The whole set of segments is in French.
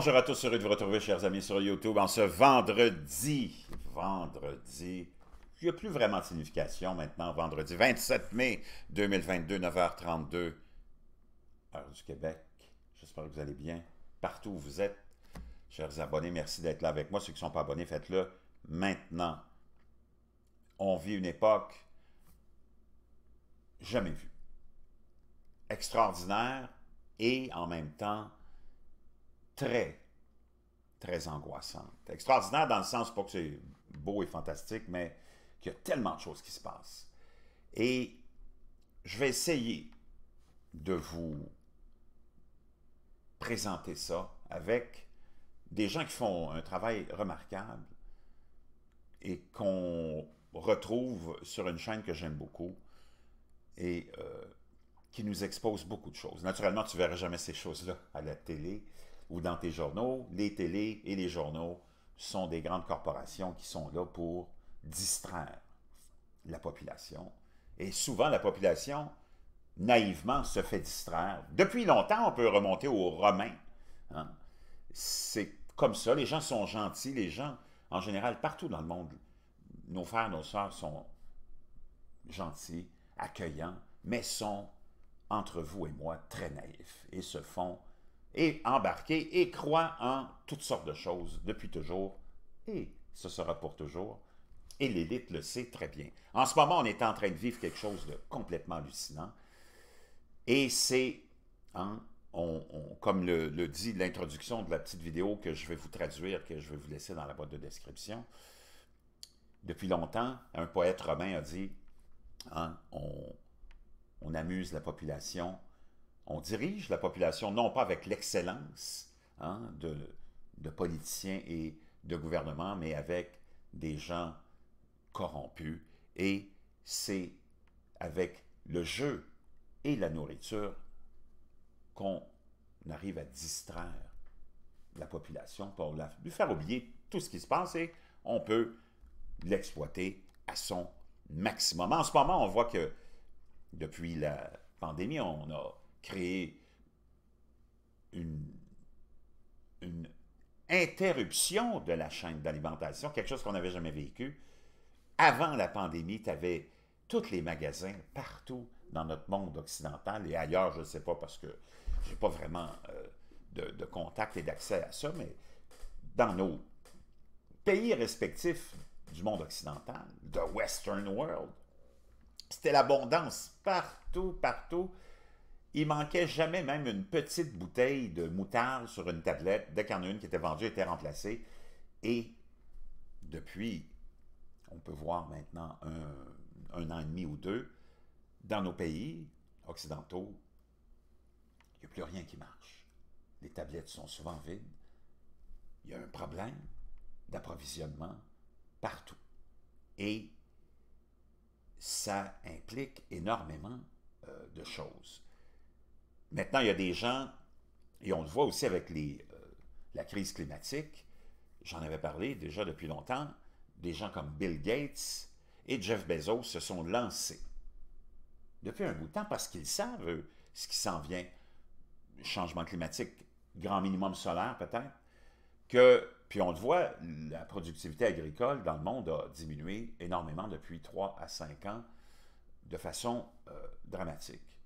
Bonjour à tous, heureux de vous retrouver, chers amis, sur YouTube en ce vendredi. Vendredi. Il n'y a plus vraiment de signification maintenant, vendredi 27 mai 2022, 9h32, heure du Québec. J'espère que vous allez bien. Partout où vous êtes, chers abonnés, merci d'être là avec moi. Ceux qui ne sont pas abonnés, faites-le maintenant. On vit une époque jamais vue. Extraordinaire et en même temps très, très angoissante. Extraordinaire dans le sens, pas que c'est beau et fantastique, mais qu'il y a tellement de choses qui se passent. Et je vais essayer de vous présenter ça avec des gens qui font un travail remarquable et qu'on retrouve sur une chaîne que j'aime beaucoup et euh, qui nous expose beaucoup de choses. Naturellement, tu ne verras jamais ces choses-là à la télé, ou dans tes journaux, les télés et les journaux sont des grandes corporations qui sont là pour distraire la population. Et souvent, la population, naïvement, se fait distraire. Depuis longtemps, on peut remonter aux Romains. Hein. C'est comme ça, les gens sont gentils, les gens, en général, partout dans le monde, nos frères, nos sœurs sont gentils, accueillants, mais sont, entre vous et moi, très naïfs et se font et embarqué et croit en toutes sortes de choses depuis toujours et ce sera pour toujours. Et l'élite le sait très bien. En ce moment, on est en train de vivre quelque chose de complètement hallucinant. Et c'est, hein, comme le, dit l'introduction de la petite vidéo que je vais vous traduire, que je vais vous laisser dans la boîte de description, depuis longtemps, un poète romain a dit hein, on amuse la population on dirige la population non pas avec l'excellence hein, de, politiciens et de gouvernements, mais avec des gens corrompus. Et c'est avec le jeu et la nourriture qu'on arrive à distraire la population pour la, lui faire oublier tout ce qui se passe et on peut l'exploiter à son maximum. En ce moment, on voit que depuis la pandémie, on a créer une, une interruption de la chaîne d'alimentation, quelque chose qu'on n'avait jamais vécu. Avant la pandémie, tu avais tous les magasins partout dans notre monde occidental et ailleurs, je ne sais pas parce que je n'ai pas vraiment euh, de, de, contact et d'accès à ça, mais dans nos pays respectifs du monde occidental, the Western world, c'était l'abondance partout, partout il manquait jamais même une petite bouteille de moutarde sur une tablette. Dès qu'il une qui était vendue, était remplacée. Et depuis, on peut voir maintenant un, an et demi ou deux, dans nos pays occidentaux, il n'y a plus rien qui marche. Les tablettes sont souvent vides. Il y a un problème d'approvisionnement partout. Et ça implique énormément euh, de choses. Maintenant, il y a des gens, et on le voit aussi avec euh, la crise climatique, j'en avais parlé déjà depuis longtemps, des gens comme Bill Gates et Jeff Bezos se sont lancés depuis un bout de temps parce qu'ils savent eux, ce qui s'en vient, changement climatique, grand minimum solaire peut-être, que, puis on le voit, la productivité agricole dans le monde a diminué énormément depuis trois à 5 ans de façon euh, dramatique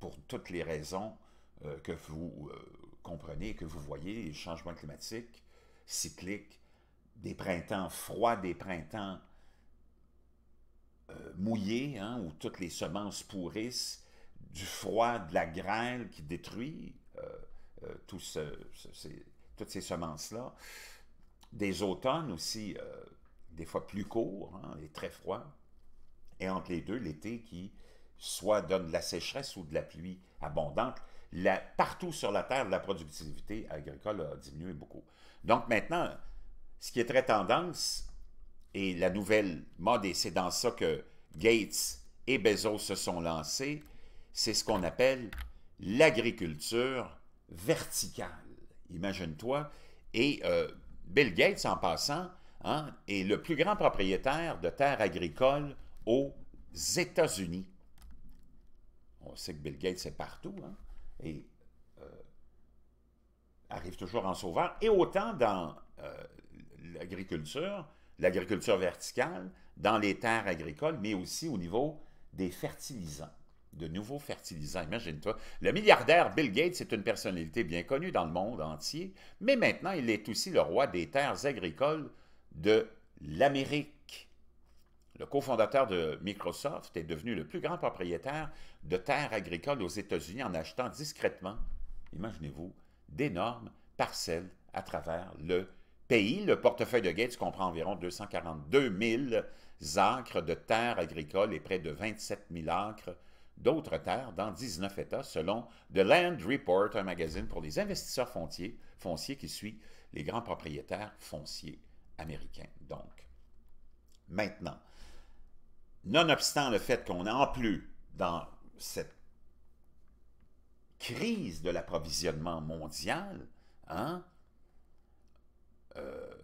pour toutes les raisons euh, que vous euh, comprenez, que vous voyez, changement changements climatiques, cycliques, des printemps froids, des printemps euh, mouillés, hein, où toutes les semences pourrissent, du froid, de la grêle qui détruit toutes ces semences-là, des automnes aussi, des fois plus courts hein, et très froids, et entre les deux, l'été qui soit donne de la sécheresse ou de la pluie abondante, partout sur la Terre, la productivité agricole a diminué beaucoup. Donc maintenant, ce qui est très tendance, et la nouvelle mode, et c'est dans ça que Gates et Bezos se sont lancés, c'est ce qu'on appelle l'agriculture verticale. Imagine-toi. Et euh, Bill Gates, en passant, hein, est le plus grand propriétaire de terres agricoles aux États-Unis on sait que Bill Gates est partout, hein, et euh, arrive toujours en sauveur. Et autant dans euh, l'agriculture, l'agriculture verticale, dans les terres agricoles, mais aussi au niveau des fertilisants, de nouveaux fertilisants. Imagine-toi, le milliardaire Bill Gates est une personnalité bien connue dans le monde entier, mais maintenant il est aussi le roi des terres agricoles de l'Amérique le cofondateur de Microsoft est devenu le plus grand propriétaire de terres agricoles aux États-Unis en achetant discrètement, imaginez-vous, d'énormes parcelles à travers le pays. Le portefeuille de Gates comprend environ 242 000 acres de terres agricoles et près de 27 000 acres d'autres terres dans 19 États, selon The Land Report, un magazine pour les investisseurs fonciers, fonciers qui suit les grands propriétaires fonciers américains. Donc, maintenant, nonobstant le fait qu'on a en plus, dans cette crise de l'approvisionnement mondial, hein, euh,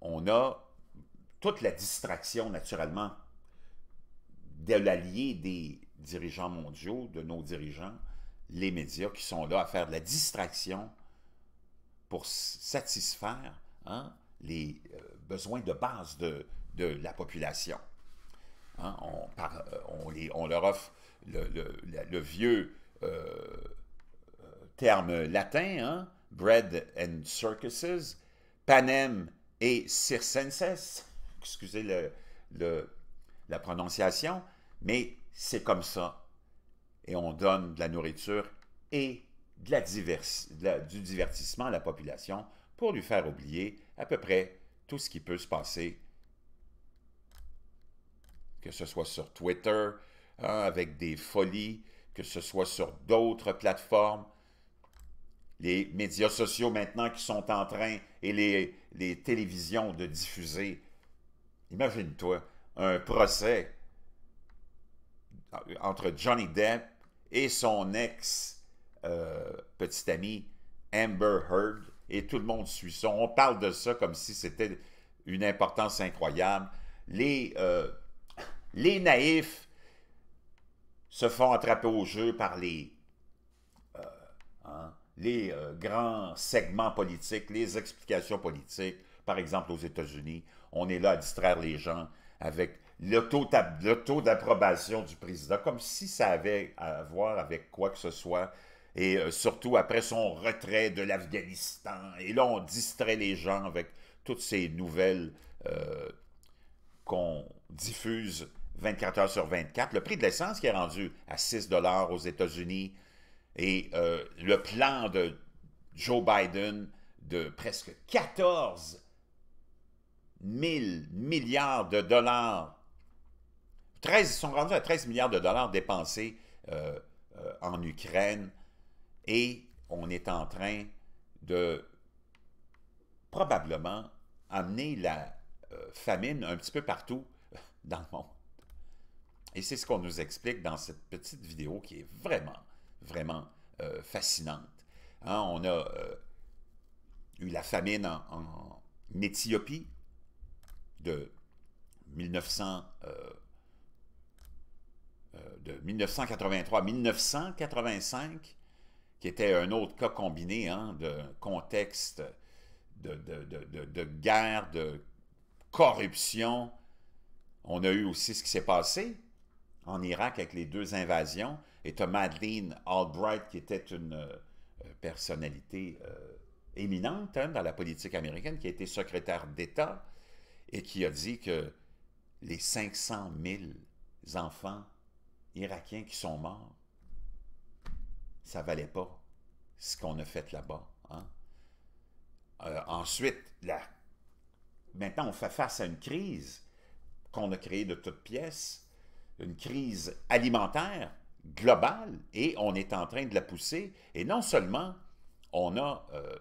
on a toute la distraction, naturellement, de l'allié des dirigeants mondiaux, de nos dirigeants, les médias qui sont là à faire de la distraction pour satisfaire hein, les euh, besoins de base de la population. Hein, euh, on, leur offre le, vieux euh, euh, terme latin, hein, bread and circuses, panem et circenses, excusez la prononciation, mais c'est comme ça. Et on donne de la nourriture et du divertissement à la population pour lui faire oublier à peu près tout ce qui peut se passer que ce soit sur Twitter, hein, avec des folies, que ce soit sur d'autres plateformes. Les médias sociaux maintenant qui sont en train et les, télévisions de diffuser. Imagine-toi un procès entre Johnny Depp et son ex euh, petit ami Amber Heard et tout le monde suit ça. On parle de ça comme si c'était une importance incroyable. Les euh, les naïfs se font attraper au jeu par les, euh, hein, les euh, grands segments politiques, les explications politiques. Par exemple, aux États-Unis, on est là à distraire les gens avec le taux d'approbation du président, comme si ça avait à voir avec quoi que ce soit et euh, surtout après son retrait de l'Afghanistan. Et là, on distrait les gens avec toutes ces nouvelles qu'on diffuse 24 heures sur 24. Le prix de l'essence qui est rendu à 6 dollars aux États-Unis et euh, le plan de Joe Biden de presque 14 000 milliards de dollars. 13, ils sont rendus à 13 milliards de dollars dépensés euh, euh, en Ukraine et on est en train de probablement amener la famine un petit peu partout dans le monde. Et c'est ce qu'on nous explique dans cette petite vidéo qui est vraiment, vraiment euh, fascinante. Hein, on a euh, eu la famine en, en, Éthiopie de, 1983 1985, euh, qui était un autre cas combiné hein, de contexte de guerre, de corruption. On a eu aussi ce qui s'est passé en Irak avec les deux invasions, et tu Madeleine Albright qui était une euh, personnalité euh, éminente hein, dans la politique américaine, qui a été secrétaire d'État et qui a dit que les 500 000 enfants irakiens qui sont morts, ça ne valait pas ce qu'on a fait là-bas. Hein. Euh, ensuite, maintenant, on fait face à une crise qu'on a créée de toutes pièces une crise alimentaire globale et on est en train de la pousser. Et non seulement on a euh,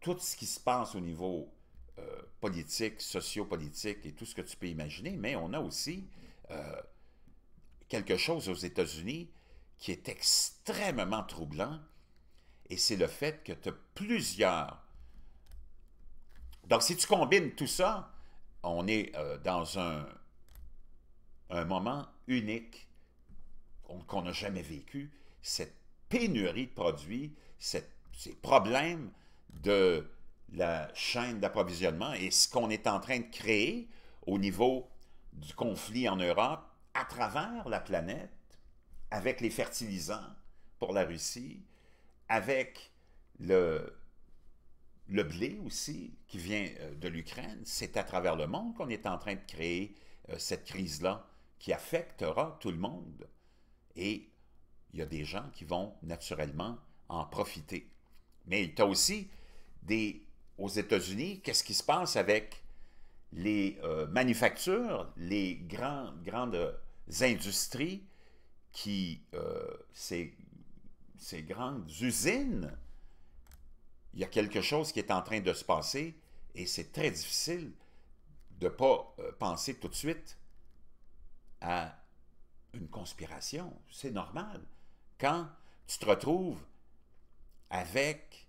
tout ce qui se passe au niveau euh, politique, sociopolitique et tout ce que tu peux imaginer, mais on a aussi euh, quelque chose aux États-Unis qui est extrêmement troublant et c'est le fait que tu as plusieurs. Donc, si tu combines tout ça, on est dans un un moment unique qu'on n'a jamais vécu, cette pénurie de produits, ces problèmes de la chaîne d'approvisionnement et ce qu'on est en train de créer au niveau du conflit en Europe, à travers la planète, avec les fertilisants pour la Russie, avec le, blé aussi qui vient euh, de l'Ukraine, c'est à travers le monde qu'on est en train de créer euh, cette crise-là qui affectera tout le monde. Et il y a des gens qui vont naturellement en profiter. Mais il y a aussi des, aux États-Unis, qu'est-ce qui se passe avec les euh, manufactures, les grandes industries qui, euh, ces, ces grandes usines, il y a quelque chose qui est en train de se passer et c'est très difficile de ne pas euh, penser tout de suite à une conspiration. C'est normal. Quand tu te retrouves avec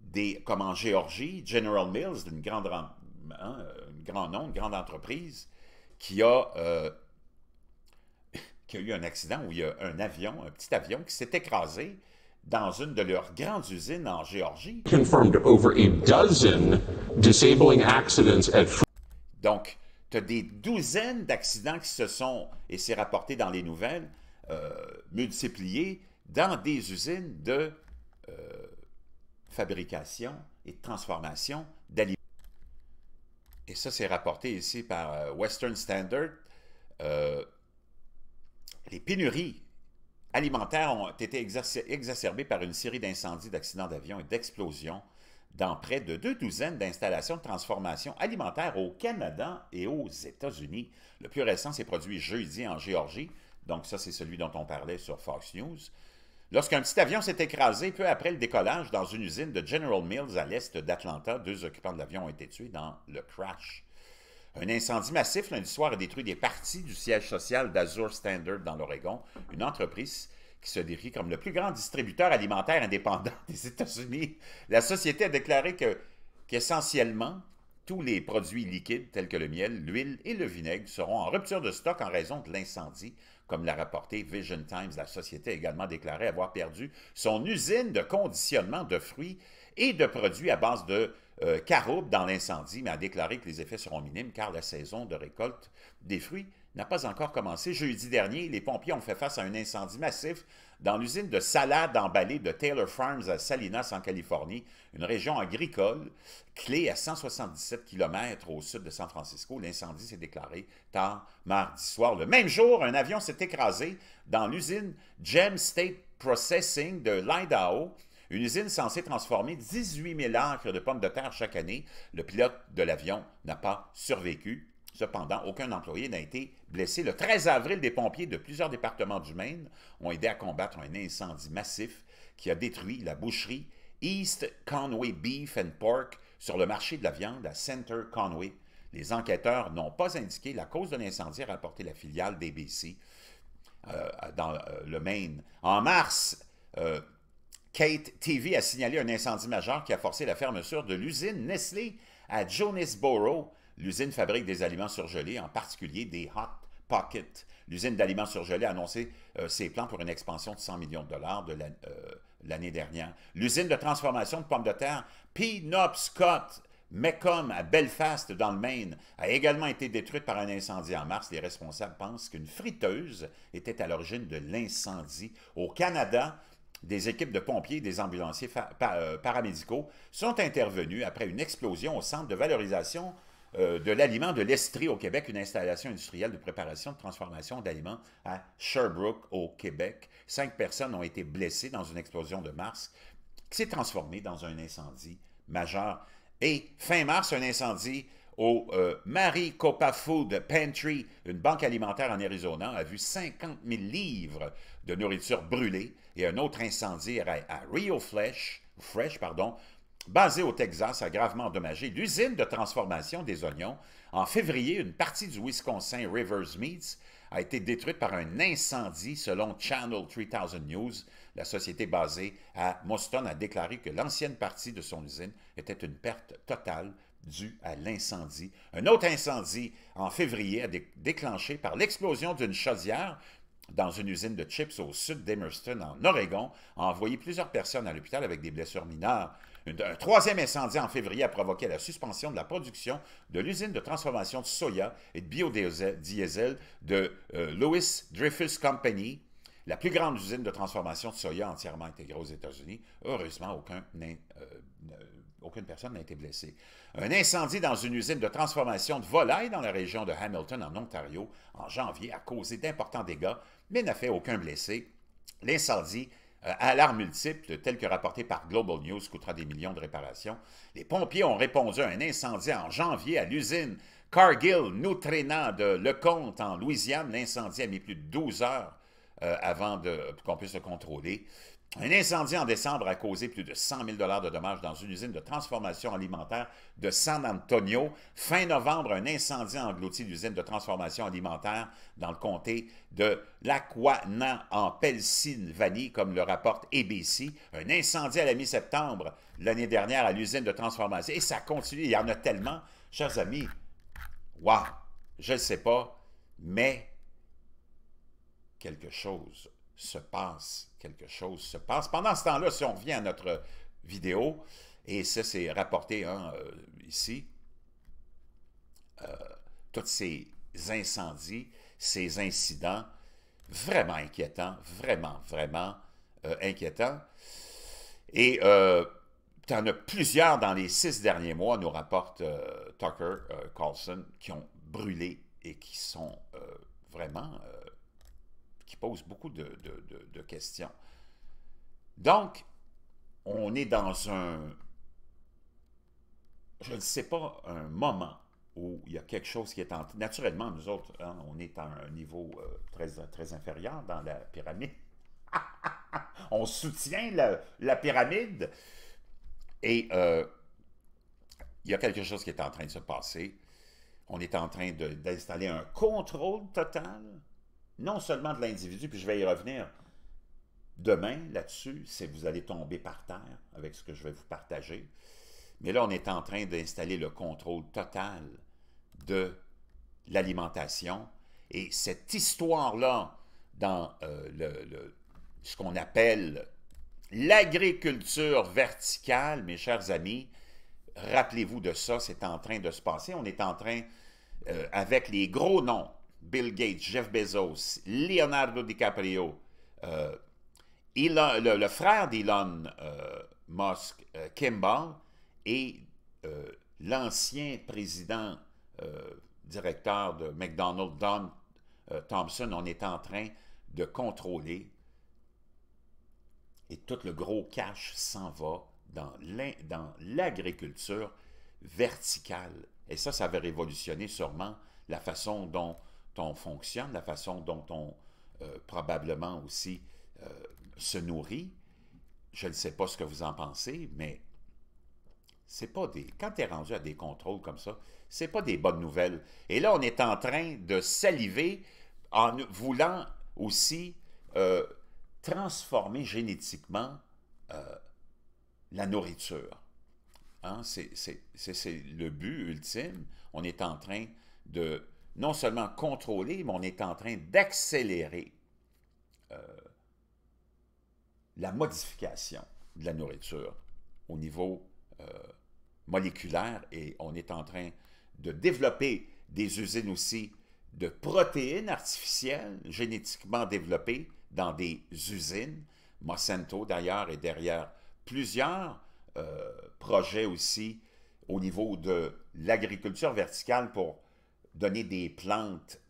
des, comme en Géorgie, General Mills, d'une grande, hein, une grand nom, grande entreprise, euh, qui a, eu un accident où il y a un avion, un petit avion qui s'est écrasé dans une de leurs grandes usines en Géorgie. over Donc, tu des douzaines d'accidents qui se sont, et c'est rapporté dans les nouvelles, euh, multipliés dans des usines de euh, fabrication et de transformation d'aliments. Et ça, c'est rapporté ici par euh, Western Standard. les pénuries alimentaires ont été exacerbées par une série d'incendies, d'accidents d'avion et d'explosions dans près de deux douzaines d'installations de transformation alimentaire au Canada et aux États-Unis. Le plus récent s'est produit jeudi en Géorgie, donc ça c'est celui dont on parlait sur Fox News, lorsqu'un petit avion s'est écrasé peu après le décollage dans une usine de General Mills à l'est d'Atlanta. Deux occupants de l'avion ont été tués dans le crash. Un incendie massif lundi soir a détruit des parties du siège social d'Azure Standard dans l'Oregon, une entreprise qui se décrit comme le plus grand distributeur alimentaire indépendant des États-Unis. La société a déclaré que, qu'essentiellement, tous les produits liquides tels que le miel, l'huile et le vinaigre seront en rupture de stock en raison de l'incendie. Comme l'a rapporté Vision Times, la société a également déclaré avoir perdu son usine de conditionnement de fruits et de produits à base de euh, caroube dans l'incendie, mais a déclaré que les effets seront minimes car la saison de récolte des fruits n'a pas encore commencé. Jeudi dernier, les pompiers ont fait face à un incendie massif dans l'usine de salade emballée de Taylor Farms à Salinas, en Californie, une région agricole, clé à 177 km au sud de San Francisco. L'incendie s'est déclaré tard mardi soir. Le même jour, un avion s'est écrasé dans l'usine Gem State Processing de l'Idaho, une usine censée transformer 18 000 acres de pommes de terre chaque année. Le pilote de l'avion n'a pas survécu. Cependant, aucun employé n'a été blessé. Le 13 avril, des pompiers de plusieurs départements du Maine ont aidé à combattre un incendie massif qui a détruit la boucherie East Conway Beef and Pork sur le marché de la viande à Center Conway. Les enquêteurs n'ont pas indiqué la cause de l'incendie, a rapporté la filiale DBC euh, dans euh, le Maine. En mars, euh, Kate TV a signalé un incendie majeur qui a forcé la fermeture de l'usine Nestlé à Jonesboro, L'usine fabrique des aliments surgelés, en particulier des hot pockets. L'usine d'aliments surgelés a annoncé euh, ses plans pour une expansion de 100 millions de dollars de euh, l'année dernière. L'usine de transformation de pommes de terre scott Mecom à Belfast, dans le Maine, a également été détruite par un incendie en mars. Les responsables pensent qu'une friteuse était à l'origine de l'incendie. Au Canada, des équipes de pompiers et des ambulanciers euh, paramédicaux sont intervenus après une explosion au centre de valorisation euh, de l'aliment de l'Estrie au Québec, une installation industrielle de préparation de transformation d'aliments à Sherbrooke au Québec. Cinq personnes ont été blessées dans une explosion de mars qui s'est transformée dans un incendie majeur. Et fin mars, un incendie au Marie euh, Maricopa Food Pantry, une banque alimentaire en Arizona, a vu 50 000 livres de nourriture brûlées et un autre incendie à, Rio Fresh, pardon, basée au Texas, a gravement endommagé l'usine de transformation des oignons. En février, une partie du Wisconsin Rivers Meats a été détruite par un incendie, selon Channel 3000 News. La société basée à Moston a déclaré que l'ancienne partie de son usine était une perte totale due à l'incendie. Un autre incendie en février a déclenché par l'explosion d'une chaudière dans une usine de chips au sud d'Emerston, en Oregon, a envoyé plusieurs personnes à l'hôpital avec des blessures mineures. Un troisième incendie en février a provoqué la suspension de la production de l'usine de transformation de soya et de biodiesel de euh, Lewis Dreyfus Company, la plus grande usine de transformation de soya entièrement intégrée aux États-Unis. Heureusement, euh, aucune personne n'a été blessée. Un incendie dans une usine de transformation de volailles dans la région de Hamilton, en Ontario, en janvier, a causé d'importants dégâts, mais n'a fait aucun blessé. L'incendie euh, à l'art multiple, tel que rapporté par Global News, coûtera des millions de réparations. Les pompiers ont répondu à un incendie en janvier à l'usine Cargill, nous de Lecomte en Louisiane. L'incendie a mis plus de 12 heures euh, avant qu'on puisse le contrôler. Un incendie en décembre a causé plus de 100 000 de dommages dans une usine de transformation alimentaire de San Antonio. Fin novembre, un incendie a englouti l'usine de transformation alimentaire dans le comté de L'Aquana, en Pennsylvanie, comme le rapporte ABC. Un incendie à la mi-septembre l'année dernière à l'usine de transformation. Et ça continue, il y en a tellement. Chers amis, waouh, je ne sais pas, mais quelque chose se passe quelque chose, se passe. Pendant ce temps-là, si on revient à notre vidéo, et ça c'est rapporté hein, euh, ici, euh, tous ces incendies, ces incidents, vraiment inquiétants, vraiment, vraiment euh, inquiétants. Et tu en as plusieurs dans les six derniers mois, nous rapporte Tucker Carlson, qui ont brûlé et qui sont vraiment qui pose beaucoup de, questions. Donc, on est dans un, je ne sais pas, un moment où il y a quelque chose qui est en... Naturellement, nous autres, hein, on est à un niveau euh, très, très inférieur dans la pyramide. on soutient la, pyramide. Et euh, il y a quelque chose qui est en train de se passer. On est en train d'installer un contrôle total non seulement de l'individu, puis je vais y revenir demain là-dessus, c'est vous allez tomber par terre avec ce que je vais vous partager. Mais là, on est en train d'installer le contrôle total de l'alimentation. Et cette histoire-là, dans euh, le, ce qu'on appelle l'agriculture verticale, mes chers amis, rappelez-vous de ça, c'est en train de se passer. On est en train, euh, avec les gros noms Bill Gates, Jeff Bezos, Leonardo DiCaprio, euh, le, frère d'Elon euh, Musk, euh, Kimball, et l'ancien président directeur de McDonald's, Don Thompson, on est en train de contrôler et tout le gros cash s'en va dans l'agriculture verticale. Et ça, ça va révolutionner sûrement la façon dont on fonctionne, la façon dont on euh, probablement aussi euh, se nourrit. Je ne sais pas ce que vous en pensez, mais c'est pas des. Quand tu es rendu à des contrôles comme ça, c'est pas des bonnes nouvelles. Et là, on est en train de saliver en voulant aussi euh, transformer génétiquement la nourriture. Hein, c'est le but ultime. On est en train de non seulement contrôler, mais on est en train d'accélérer euh, la modification de la nourriture au niveau euh, moléculaire et on est en train de développer des usines aussi de protéines artificielles génétiquement développées dans des usines. Monsanto, d'ailleurs, est derrière plusieurs euh, projets aussi au niveau de l'agriculture verticale pour donner des plantes,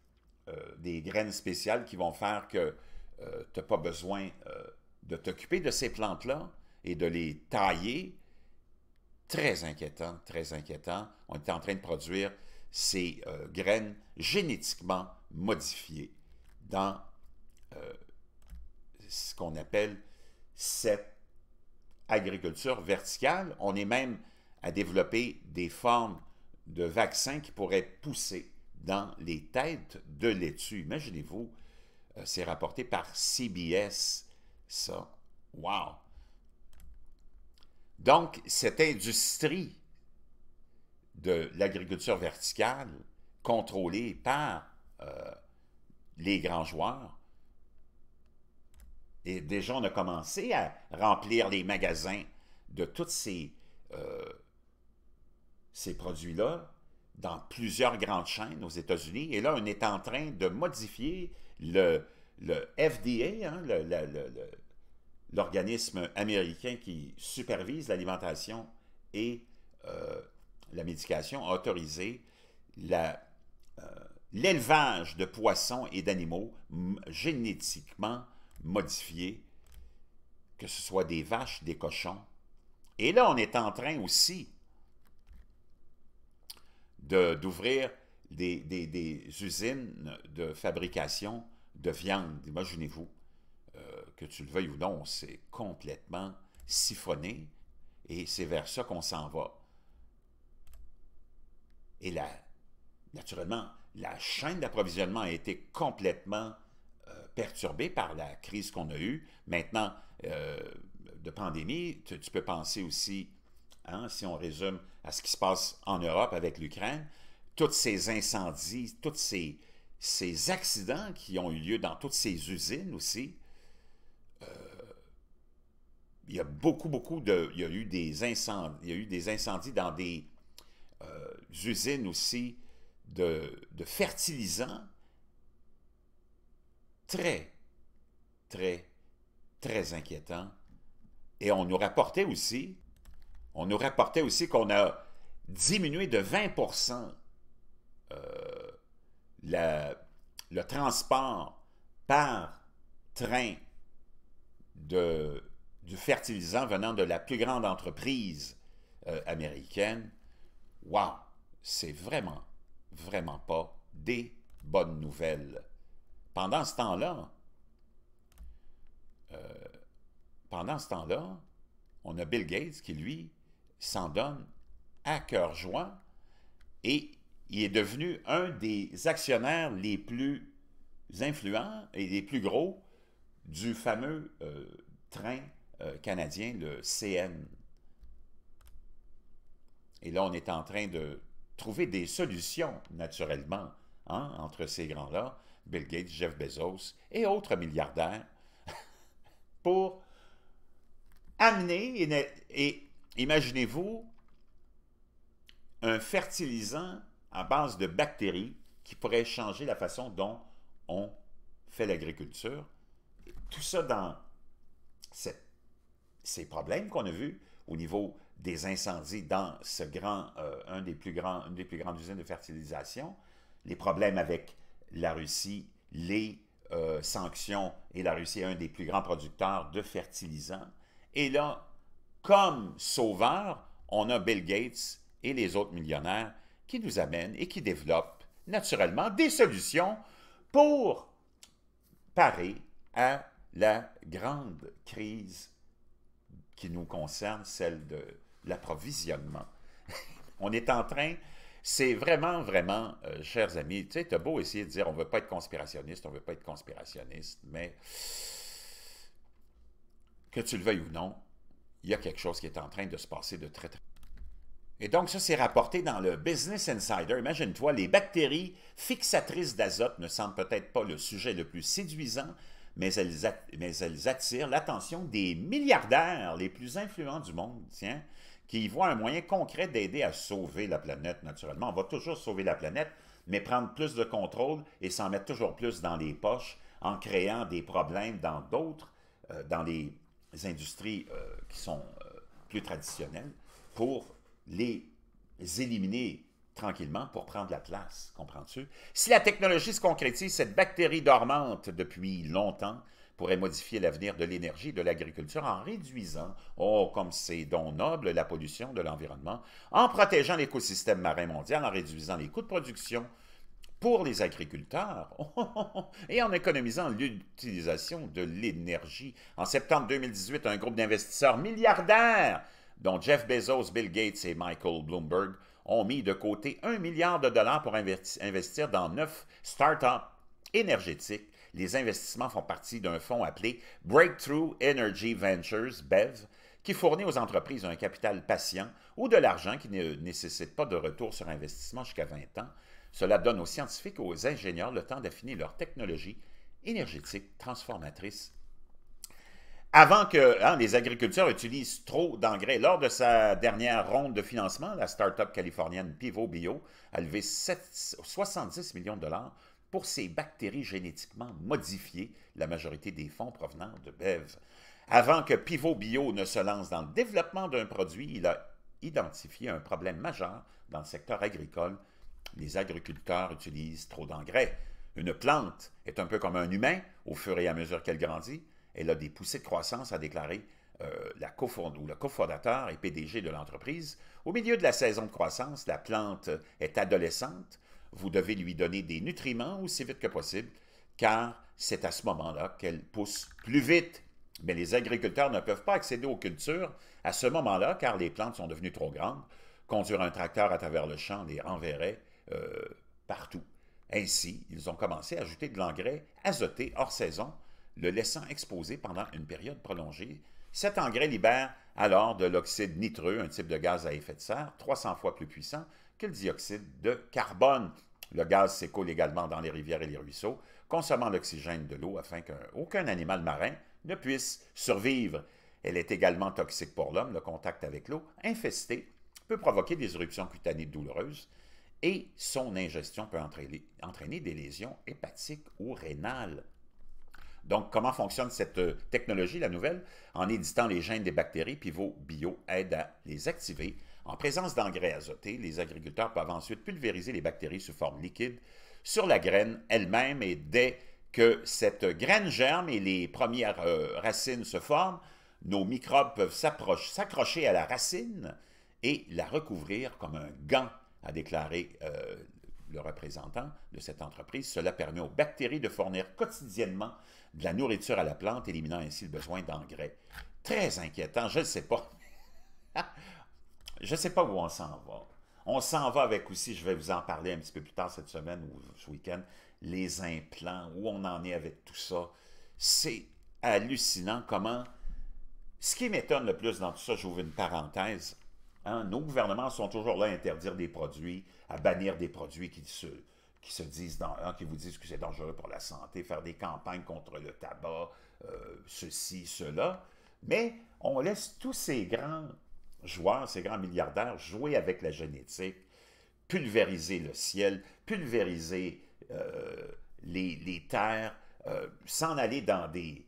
euh, des graines spéciales qui vont faire que euh, tu n'as pas besoin euh, de t'occuper de ces plantes-là et de les tailler. Très inquiétant, très inquiétant. On est en train de produire ces graines génétiquement modifiées dans ce qu'on appelle cette agriculture verticale. On est même à développer des formes de vaccins qui pourraient pousser dans les têtes de laitue. Imaginez-vous, euh, c'est rapporté par CBS, ça. Wow! Donc, cette industrie de l'agriculture verticale, contrôlée par euh, les grands joueurs, et déjà on a commencé à remplir les magasins de tous ces, euh, ces produits-là dans plusieurs grandes chaînes aux États-Unis. Et là, on est en train de modifier le, FDA, hein, l'organisme américain qui supervise l'alimentation et euh, la médication, a autorisé euh, l'élevage de poissons et d'animaux génétiquement modifiés, que ce soit des vaches, des cochons. Et là, on est en train aussi d'ouvrir des, usines de fabrication de viande. Imaginez-vous, euh, que tu le veuilles ou non, c'est complètement siphonné et c'est vers ça qu'on s'en va. Et là, naturellement, la chaîne d'approvisionnement a été complètement euh, perturbée par la crise qu'on a eue. Maintenant, euh, de pandémie, tu peux penser aussi Hein, si on résume à ce qui se passe en Europe avec l'Ukraine, tous ces incendies, tous ces, ces, accidents qui ont eu lieu dans toutes ces usines aussi, euh, il y a beaucoup, beaucoup de... Il y a eu des incendies, il y a eu des incendies dans des euh, usines aussi de, de fertilisants très, très, très inquiétants. Et on nous rapportait aussi on nous rapportait aussi qu'on a diminué de 20 euh, le transport par train de, du fertilisant venant de la plus grande entreprise euh, américaine. Wow! C'est vraiment, vraiment pas des bonnes nouvelles. Pendant ce temps-là, euh, pendant ce temps-là, on a Bill Gates qui, lui, s'en donne à cœur joint et il est devenu un des actionnaires les plus influents et les plus gros du fameux euh, train euh, canadien, le CN. Et là, on est en train de trouver des solutions, naturellement, hein, entre ces grands-là, Bill Gates, Jeff Bezos et autres milliardaires, pour amener et, et imaginez-vous un fertilisant à base de bactéries qui pourrait changer la façon dont on fait l'agriculture. Tout ça dans ces problèmes qu'on a vus au niveau des incendies dans ce grand, euh, un des plus grands, une des plus grandes usines de fertilisation, les problèmes avec la Russie, les euh, sanctions, et la Russie est un des plus grands producteurs de fertilisants. Et là, comme sauveur, on a Bill Gates et les autres millionnaires qui nous amènent et qui développent naturellement des solutions pour parer à la grande crise qui nous concerne, celle de l'approvisionnement. on est en train, c'est vraiment, vraiment, euh, chers amis, tu sais, t'as beau essayer de dire on ne veut pas être conspirationniste, on ne veut pas être conspirationniste, mais que tu le veuilles ou non, il y a quelque chose qui est en train de se passer de très, très... Et donc, ça, c'est rapporté dans le Business Insider. Imagine-toi, les bactéries fixatrices d'azote ne semblent peut-être pas le sujet le plus séduisant, mais elles, mais attirent l'attention des milliardaires les plus influents du monde, tiens, qui y voient un moyen concret d'aider à sauver la planète, naturellement. On va toujours sauver la planète, mais prendre plus de contrôle et s'en mettre toujours plus dans les poches en créant des problèmes dans d'autres, euh, dans les industries euh, qui sont euh, plus traditionnelles pour les éliminer tranquillement pour prendre la place, comprends-tu? Si la technologie se concrétise, cette bactérie dormante depuis longtemps pourrait modifier l'avenir de l'énergie et de l'agriculture en réduisant, oh, comme c'est donc noble, la pollution de l'environnement, en protégeant l'écosystème marin mondial, en réduisant les coûts de production, pour les agriculteurs et en économisant l'utilisation de l'énergie. En septembre 2018, un groupe d'investisseurs milliardaires, dont Jeff Bezos, Bill Gates et Michael Bloomberg, ont mis de côté un milliard de dollars pour investir dans neuf startups énergétiques. Les investissements font partie d'un fonds appelé Breakthrough Energy Ventures, BEV, qui fournit aux entreprises un capital patient ou de l'argent qui ne nécessite pas de retour sur investissement jusqu'à 20 ans cela donne aux scientifiques et aux ingénieurs le temps d'affiner leur technologie énergétique transformatrice. Avant que hein, les agriculteurs utilisent trop d'engrais, lors de sa dernière ronde de financement, la start-up californienne Pivot Bio a levé 70 millions de dollars pour ses bactéries génétiquement modifiées, la majorité des fonds provenant de Bev. Avant que Pivot Bio ne se lance dans le développement d'un produit, il a identifié un problème majeur dans le secteur agricole les agriculteurs utilisent trop d'engrais. Une plante est un peu comme un humain au fur et à mesure qu'elle grandit. Elle a des poussées de croissance, a déclaré euh, le cofondateur et PDG de l'entreprise. Au milieu de la saison de croissance, la plante est adolescente. Vous devez lui donner des nutriments aussi vite que possible, car c'est à ce moment-là qu'elle pousse plus vite. Mais les agriculteurs ne peuvent pas accéder aux cultures à ce moment-là, car les plantes sont devenues trop grandes. Conduire un tracteur à travers le champ les renverrait euh, partout. Ainsi, ils ont commencé à ajouter de l'engrais azoté hors saison, le laissant exposé pendant une période prolongée. Cet engrais libère alors de l'oxyde nitreux, un type de gaz à effet de serre 300 fois plus puissant que le dioxyde de carbone. Le gaz s'écoule également dans les rivières et les ruisseaux, consommant l'oxygène de l'eau afin qu'aucun animal marin ne puisse survivre. Elle est également toxique pour l'homme. Le contact avec l'eau infestée peut provoquer des éruptions cutanées douloureuses, et son ingestion peut entraîner, des lésions hépatiques ou rénales. Donc, comment fonctionne cette euh, technologie, la nouvelle? En éditant les gènes des bactéries, Pivot Bio aide à les activer. En présence d'engrais azotés, les agriculteurs peuvent ensuite pulvériser les bactéries sous forme liquide sur la graine elle-même et dès que cette graine germe et les premières euh, racines se forment, nos microbes peuvent s'accrocher à la racine et la recouvrir comme un gant a déclaré euh, le représentant de cette entreprise. Cela permet aux bactéries de fournir quotidiennement de la nourriture à la plante, éliminant ainsi le besoin d'engrais. Très inquiétant, je ne sais pas. je ne sais pas où on s'en va. On s'en va avec aussi, je vais vous en parler un petit peu plus tard cette semaine ou ce week-end, les implants, où on en est avec tout ça. C'est hallucinant comment... Ce qui m'étonne le plus dans tout ça, j'ouvre une parenthèse, Hein? Nos gouvernements sont toujours là à interdire des produits, à bannir des produits qui qui se disent dans, hein, qui vous disent que c'est dangereux pour la santé, faire des campagnes contre le tabac, euh, ceci, cela. Mais on laisse tous ces grands joueurs, ces grands milliardaires jouer avec la génétique, pulvériser le ciel, pulvériser euh, les, les, terres, euh, s'en aller dans des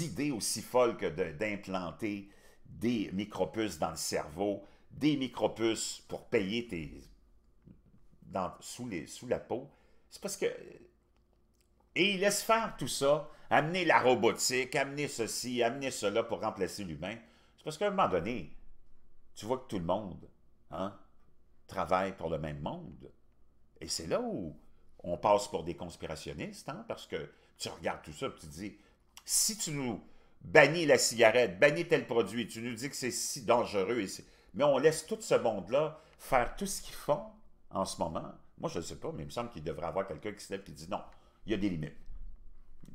idées aussi folles que d'implanter des micropuces dans le cerveau, des micropuces pour payer tes... sous, la peau. C'est parce que... Et il laisse faire tout ça, amener la robotique, amener ceci, amener cela pour remplacer l'humain. C'est parce qu'à un moment donné, tu vois que tout le monde hein, travaille pour le même monde. Et c'est là où on passe pour des conspirationnistes, hein, parce que tu regardes tout ça et tu te dis, si tu nous bannis la cigarette, bannis tel produit, tu nous dis que c'est si dangereux et mais on laisse tout ce monde-là faire tout ce qu'ils font en ce moment. Moi, je ne sais pas, mais il me semble qu'il devrait y avoir quelqu'un qui se lève et dit non, il y a des limites.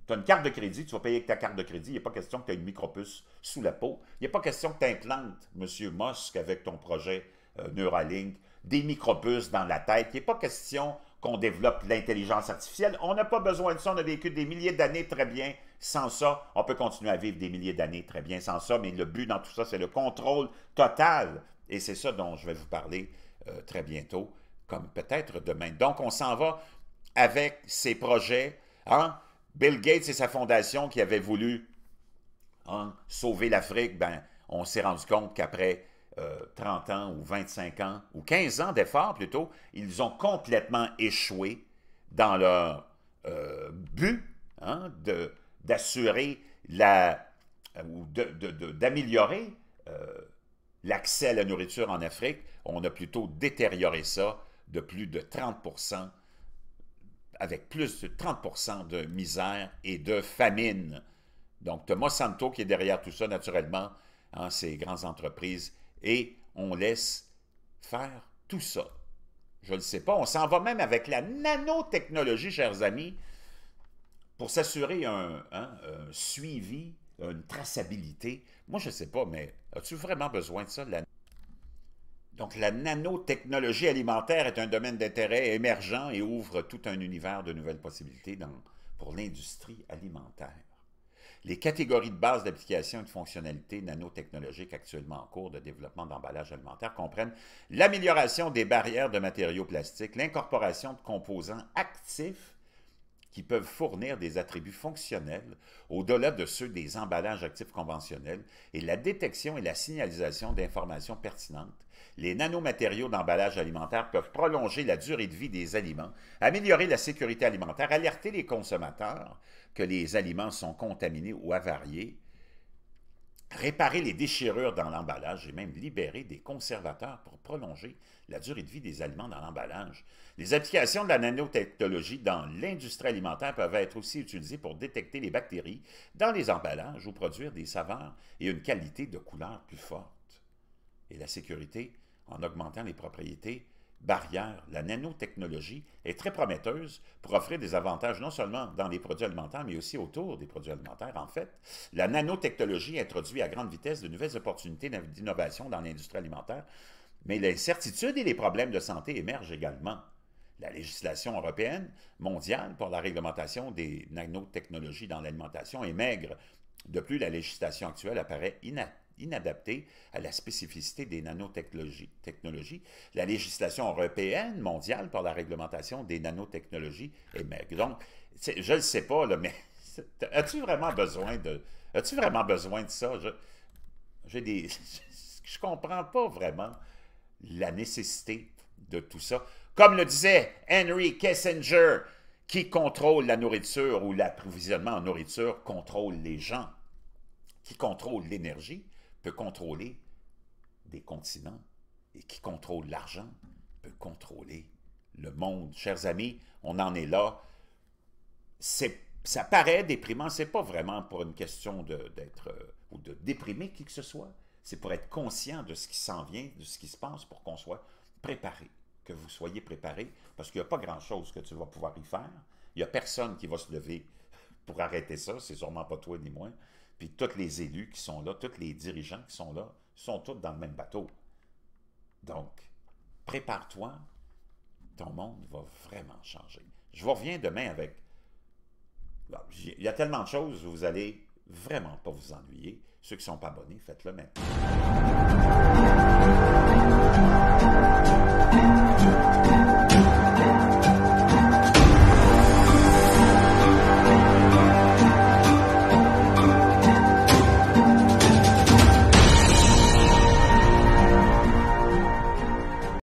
Tu as une carte de crédit, tu vas payer avec ta carte de crédit. Il a pas question que tu aies une micropuce sous la peau. Il a pas question que tu implantes, M. Musk, avec ton projet euh, Neuralink, des micropuces dans la tête. Il a pas question qu'on développe l'intelligence artificielle. On n'a pas besoin de ça. On a vécu des milliers d'années très bien sans ça. On peut continuer à vivre des milliers d'années très bien sans ça, mais le but dans tout ça, c'est le contrôle total. Et c'est ça dont je vais vous parler euh, très bientôt, comme peut-être demain. Donc, on s'en va avec ces projets. Hein? Bill Gates et sa fondation qui avaient voulu hein, sauver l'Afrique, ben, on s'est rendu compte qu'après 30 euh, ans ou 25 ans ou 15 ans d'efforts plutôt, ils ont complètement échoué dans leur euh, but hein, d'assurer la euh, ou d'améliorer l'accès à la nourriture en Afrique. On a plutôt détérioré ça de plus de 30 avec plus de 30 de misère et de famine. Donc, Thomas qui est derrière tout ça, naturellement, hein, ces grandes entreprises et on laisse faire tout ça. Je ne sais pas, on s'en va même avec la nanotechnologie, chers amis, pour s'assurer un, hein, suivi, une traçabilité. Moi, je ne sais pas, mais as-tu vraiment besoin de ça? Donc, la nanotechnologie alimentaire est un domaine d'intérêt émergent et ouvre tout un univers de nouvelles possibilités pour l'industrie alimentaire les catégories de base d'application et de fonctionnalités nanotechnologiques actuellement en cours de développement d'emballages alimentaires comprennent l'amélioration des barrières de matériaux plastiques, l'incorporation de composants actifs qui peuvent fournir des attributs fonctionnels au-delà de ceux des emballages actifs conventionnels et la détection et la signalisation d'informations pertinentes. Les nanomatériaux d'emballage alimentaire peuvent prolonger la durée de vie des aliments, améliorer la sécurité alimentaire, alerter les consommateurs que les aliments sont contaminés ou avariés, réparer les déchirures dans l'emballage et même libérer des conservateurs pour prolonger la durée de vie des aliments dans l'emballage. Les applications de la nanotechnologie dans l'industrie alimentaire peuvent être aussi utilisées pour détecter les bactéries dans les emballages ou produire des saveurs et une qualité de couleur plus forte. Et la sécurité, en augmentant les propriétés barrière, la nanotechnologie est très prometteuse pour offrir des avantages non seulement dans les produits alimentaires, mais aussi autour des produits alimentaires. En fait, la nanotechnologie introduit à grande vitesse de nouvelles opportunités d'innovation dans l'industrie alimentaire, mais les l'incertitude et les problèmes de santé émergent également. La législation européenne mondiale pour la réglementation des nanotechnologies dans l'alimentation est maigre. De plus, la législation actuelle apparaît inapte inadaptée à la spécificité des nanotechnologies. La législation européenne, mondiale, par la réglementation des nanotechnologies est Donc, je ne sais pas, mais as-tu vraiment besoin de... tu vraiment besoin de ça? Je, des, je comprends pas vraiment la nécessité de tout ça. Comme le disait Henry Kissinger, qui contrôle la nourriture ou l'approvisionnement en nourriture contrôle les gens, qui contrôle l'énergie peut contrôler des continents et qui contrôle l'argent peut contrôler le monde. Chers amis, on en est là. ça paraît déprimant, c'est pas vraiment pour une question d'être euh, ou de déprimer qui que ce soit, c'est pour être conscient de ce qui s'en vient, de ce qui se passe, pour qu'on soit préparé, que vous soyez préparé, parce qu'il n'y a pas grand-chose que tu vas pouvoir y faire. Il n'y a personne qui va se lever pour arrêter ça, c'est sûrement pas toi ni moi puis tous les élus qui sont là, tous les dirigeants qui sont là, sont tous dans le même bateau. Donc, prépare-toi, ton monde va vraiment changer. Je reviens demain avec... Il y a tellement de choses, vous allez vraiment pas vous ennuyer. Ceux qui ne sont pas abonnés, faites-le maintenant.